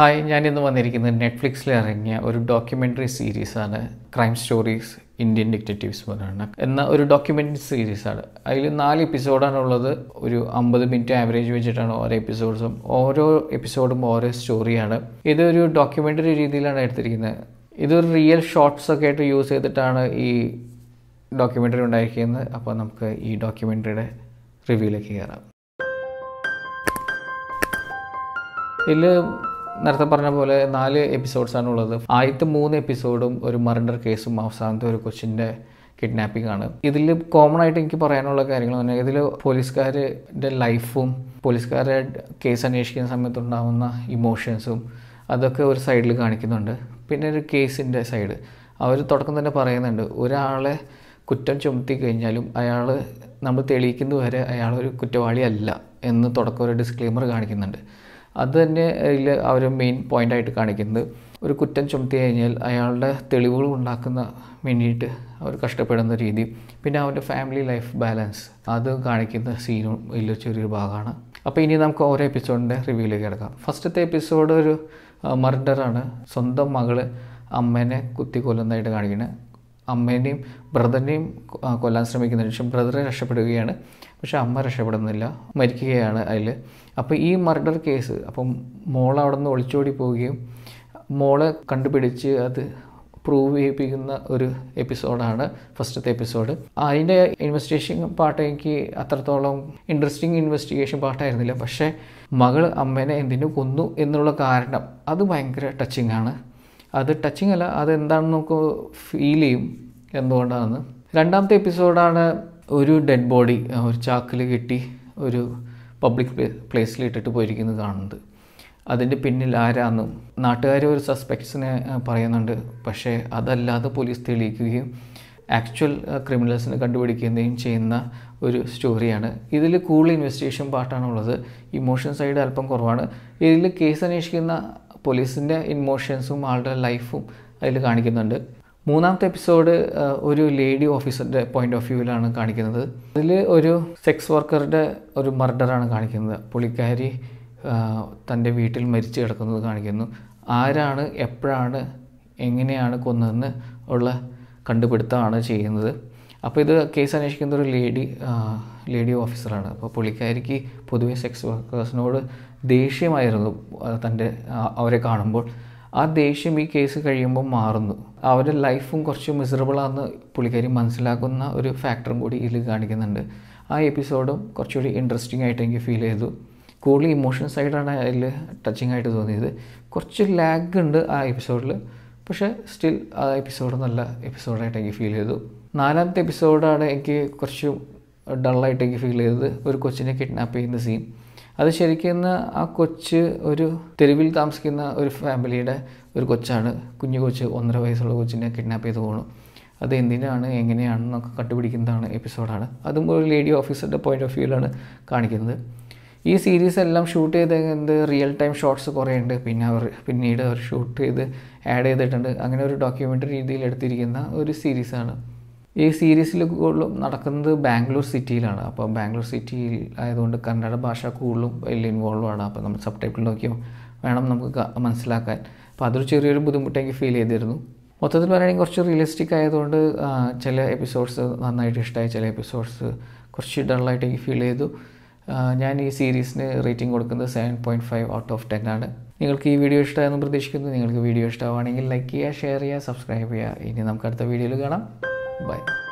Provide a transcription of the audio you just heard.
hi ഞാൻ ഇന്ന് വന്നിരിക്കുന്നത് നെറ്റ്ഫ്ലിക്സിൽ ഇറങ്ങിയ ഒരു ഡോക്യുമെൻ്ററി സീരീസാണ് ക്രൈം സ്റ്റോറീസ് ഇന്ത്യൻ ഡിറ്റക്റ്റീവ്സ് പറയുന്നത് എന്ന ഒരു ഡോക്യുമെൻ്ററി സീരീസാണ് അതിൽ നാല് ഉള്ളത് ഒരു അമ്പത് മിനിറ്റ് ആവറേജ് വെച്ചിട്ടാണ് ഓരോ എപ്പിസോഡ്സും ഓരോ എപ്പിസോഡും ഓരോ സ്റ്റോറിയാണ് ഇതൊരു ഡോക്യുമെൻ്ററി രീതിയിലാണ് എടുത്തിരിക്കുന്നത് ഇതൊരു റിയൽ ഷോർട്ട്സൊക്കെ ഒക്കെ ആയിട്ട് യൂസ് ചെയ്തിട്ടാണ് ഈ ഡോക്യുമെൻ്ററി ഉണ്ടായിരിക്കുന്നത് അപ്പോൾ നമുക്ക് ഈ ഡോക്യുമെൻ്ററിയുടെ റിവ്യൂയിലേക്ക് കയറാം ഇതിൽ നേരത്തെ പറഞ്ഞ പോലെ നാല് എപ്പിസോഡ്സാണ് ഉള്ളത് ആദ്യത്തെ മൂന്ന് എപ്പിസോഡും ഒരു മർഡർ കേസും അവസാനത്തെ ഒരു കൊച്ചിൻ്റെ കിഡ്നാപ്പിംഗ് ആണ് ഇതിൽ കോമൺ ആയിട്ട് എനിക്ക് പറയാനുള്ള കാര്യങ്ങൾ തന്നെ ഇതിൽ പോലീസുകാരുടെ ലൈഫും പോലീസുകാരെ കേസ് അന്വേഷിക്കുന്ന സമയത്തുണ്ടാവുന്ന ഇമോഷൻസും അതൊക്കെ ഒരു സൈഡിൽ കാണിക്കുന്നുണ്ട് പിന്നെ ഒരു കേസിൻ്റെ സൈഡ് അവർ തുടക്കം തന്നെ പറയുന്നുണ്ട് ഒരാളെ കുറ്റം ചുമത്തി കഴിഞ്ഞാലും അയാൾ നമ്മൾ തെളിയിക്കുന്നതുവരെ അയാളൊരു കുറ്റവാളിയല്ല എന്ന് തുടക്കം ഒരു ഡിസ്ക്ലെയിമർ കാണിക്കുന്നുണ്ട് അത് തന്നെ ഇതിൽ അവർ മെയിൻ ആയിട്ട് കാണിക്കുന്നത് ഒരു കുറ്റം ചുമത്തി കഴിഞ്ഞാൽ അയാളുടെ തെളിവുകൾ ഉണ്ടാക്കുന്ന വേണ്ടിയിട്ട് അവർ കഷ്ടപ്പെടുന്ന രീതി പിന്നെ അവൻ്റെ ഫാമിലി ലൈഫ് ബാലൻസ് അത് കാണിക്കുന്ന സീനും വലിയ ചെറിയൊരു ഭാഗമാണ് അപ്പോൾ ഇനി നമുക്ക് ഓരോ എപ്പിസോഡിൻ്റെ റിവ്യൂയിലേക്ക് കിടക്കാം ഫസ്റ്റത്തെ എപ്പിസോഡ് ഒരു മർഡറാണ് സ്വന്തം മകള് അമ്മേനെ കൊല്ലുന്നതായിട്ട് കാണിക്കുന്നത് അമ്മേൻ്റെയും ബ്രദറിൻ്റെയും കൊല്ലാൻ ശ്രമിക്കുന്നതിന് ശേഷം ബ്രദറെ രക്ഷപ്പെടുകയാണ് പക്ഷെ അമ്മ രക്ഷപ്പെടുന്നില്ല മരിക്കുകയാണ് അതിൽ അപ്പോൾ ഈ മർഡർ കേസ് അപ്പം മോൾ അവിടെ നിന്ന് ഒളിച്ചോടി പോവുകയും മോളെ കണ്ടുപിടിച്ച് അത് പ്രൂവ് ചെയ്യിപ്പിക്കുന്ന ഒരു എപ്പിസോഡാണ് ഫസ്റ്റത്തെ എപ്പിസോഡ് അതിൻ്റെ ഇൻവെസ്റ്റിഗേഷൻ പാർട്ട് എനിക്ക് അത്രത്തോളം ഇൻട്രസ്റ്റിംഗ് ഇൻവെസ്റ്റിഗേഷൻ പാട്ടായിരുന്നില്ല പക്ഷേ മകൾ അമ്മേനെ എന്തിനു കൊന്നു എന്നുള്ള കാരണം അത് ഭയങ്കര ടച്ചിങ് ആണ് അത് ടച്ചിങ് അല്ല അതെന്താണെന്ന് നമുക്ക് ഫീൽ ചെയ്യും എന്തുകൊണ്ടാണെന്ന് രണ്ടാമത്തെ എപ്പിസോഡാണ് ഒരു ഡെഡ് ബോഡി ഒരു ചാക്കിൽ കിട്ടി ഒരു പബ്ലിക് പ്ലേസിൽ ഇട്ടിട്ട് പോയിരിക്കുന്നത് കാണുന്നത് അതിൻ്റെ പിന്നിൽ ആരാന്നും നാട്ടുകാർ ഒരു സസ്പെക്ട്സിനെ പറയുന്നുണ്ട് പക്ഷേ അതല്ലാതെ പോലീസ് തെളിയിക്കുകയും ആക്ച്വൽ ക്രിമിനൽസിനെ കണ്ടുപിടിക്കുകയും ചെയ്യുന്ന ഒരു സ്റ്റോറിയാണ് ഇതിൽ കൂടുതൽ ഇൻവെസ്റ്റിഗേഷൻ പാർട്ടാണുള്ളത് ഇമോഷൻ സൈഡ് അല്പം കുറവാണ് ഇതിൽ കേസ് അന്വേഷിക്കുന്ന പോലീസിൻ്റെ ഇമോഷൻസും ആളുടെ ലൈഫും അതിൽ കാണിക്കുന്നുണ്ട് മൂന്നാമത്തെ എപ്പിസോഡ് ഒരു ലേഡി ഓഫീസറുടെ പോയിന്റ് ഓഫ് വ്യൂവിലാണ് കാണിക്കുന്നത് അതിൽ ഒരു സെക്സ് വർക്കറുടെ ഒരു മർഡറാണ് കാണിക്കുന്നത് പുള്ളിക്കാരി തൻ്റെ വീട്ടിൽ മരിച്ചു കിടക്കുന്നത് കാണിക്കുന്നു ആരാണ് എപ്പോഴാണ് എങ്ങനെയാണ് കൊന്നതെന്ന് ഉള്ള കണ്ടുപിടുത്തമാണ് ചെയ്യുന്നത് അപ്പോൾ ഇത് കേസ് അന്വേഷിക്കുന്ന ഒരു ലേഡി ലേഡി ഓഫീസറാണ് അപ്പോൾ പുള്ളിക്കാരിക്ക് പൊതുവേ സെക്സ് വർക്കേഴ്സിനോട് ദേഷ്യമായിരുന്നു തൻ്റെ അവരെ കാണുമ്പോൾ ആ ദേഷ്യം ഈ കേസ് കഴിയുമ്പോൾ മാറുന്നു അവരുടെ ലൈഫും കുറച്ച് മിസറബിളാണെന്ന് പുള്ളിക്കാരി മനസ്സിലാക്കുന്ന ഒരു ഫാക്ടറും കൂടി ഇതിൽ കാണിക്കുന്നുണ്ട് ആ എപ്പിസോഡും കുറച്ചുകൂടി ഇൻട്രസ്റ്റിംഗ് ആയിട്ട് എനിക്ക് ഫീൽ ചെയ്തു കൂടുതൽ ഇമോഷണൽ സൈഡാണ് അതിൽ ടച്ചിങ് ആയിട്ട് തോന്നിയത് കുറച്ച് ലാഗ് ഉണ്ട് ആ എപ്പിസോഡിൽ പക്ഷേ സ്റ്റിൽ ആ എപ്പിസോഡ് നല്ല എപ്പിസോഡായിട്ട് എനിക്ക് ഫീൽ ചെയ്തു നാലാമത്തെ എപ്പിസോഡാണ് എനിക്ക് കുറച്ച് ഡള്ളായിട്ട് എനിക്ക് ഫീൽ ചെയ്തത് ഒരു കൊച്ചിനെ കിഡ്നാപ്പ് ചെയ്യുന്ന സീൻ അത് ശരിക്കും ആ കൊച്ച് ഒരു തെരുവിൽ താമസിക്കുന്ന ഒരു ഫാമിലിയുടെ ഒരു കൊച്ചാണ് കുഞ്ഞു കൊച്ച് ഒന്നര വയസ്സുള്ള കൊച്ചിനെ കിഡ്നാപ്പ് ചെയ്ത് പോകണം അത് എന്തിനാണ് എങ്ങനെയാണെന്നൊക്കെ കണ്ടുപിടിക്കുന്നതാണ് എപ്പിസോഡാണ് അതും ഒരു ലേഡി ഓഫീസറുടെ പോയിൻ്റ് ഓഫ് വ്യൂവിലാണ് കാണിക്കുന്നത് ഈ സീരീസ് എല്ലാം ഷൂട്ട് ചെയ്ത് റിയൽ ടൈം ഷോട്ട്സ് കുറേ ഉണ്ട് പിന്നെ അവർ പിന്നീട് അവർ ഷൂട്ട് ചെയ്ത് ആഡ് ചെയ്തിട്ടുണ്ട് അങ്ങനെ ഒരു ഡോക്യുമെൻ്ററി രീതിയിൽ എടുത്തിരിക്കുന്ന ഒരു സീരീസാണ് ഈ സീരീസിൽ കൂടുതലും നടക്കുന്നത് ബാംഗ്ലൂർ സിറ്റിയിലാണ് അപ്പോൾ ബാംഗ്ലൂർ സിറ്റിയിൽ ആയതുകൊണ്ട് കന്നഡ ഭാഷ കൂടുതലും വലിയ ഇൻവോൾവ് ആണ് അപ്പോൾ നമ്മൾ സബ് ടൈറ്റിൽ നോക്കിയോ വേണം നമുക്ക് മനസ്സിലാക്കാൻ അപ്പോൾ അതൊരു ചെറിയൊരു ബുദ്ധിമുട്ടെങ്കിൽ ഫീൽ ചെയ്തിരുന്നു മൊത്തത്തിൽ പറയുകയാണെങ്കിൽ കുറച്ച് റിയലിസ്റ്റിക് ആയതുകൊണ്ട് ചില എപ്പിസോഡ്സ് നന്നായിട്ട് ഇഷ്ടമായി ചില എപ്പിസോഡ്സ് കുറച്ച് ഡള്ളായിട്ട് എനിക്ക് ഫീൽ ചെയ്തു ഞാൻ ഈ സീരീസിന് റേറ്റിംഗ് കൊടുക്കുന്നത് seven point five out of ten ആണ് നിങ്ങൾക്ക് ഈ വീഡിയോ ഇഷ്ടമായെന്ന് പ്രതീക്ഷിക്കുന്നു നിങ്ങൾക്ക് വീഡിയോ ഇഷ്ടമാണെങ്കിൽ ലൈക്ക് ചെയ്യുക ഷെയർ ചെയ്യുക സബ്സ്ക്രൈബ് ചെയ്യുക ഇനി നമുക്ക് അടുത്ത വീഡിയോയിൽ കാണാം 拜。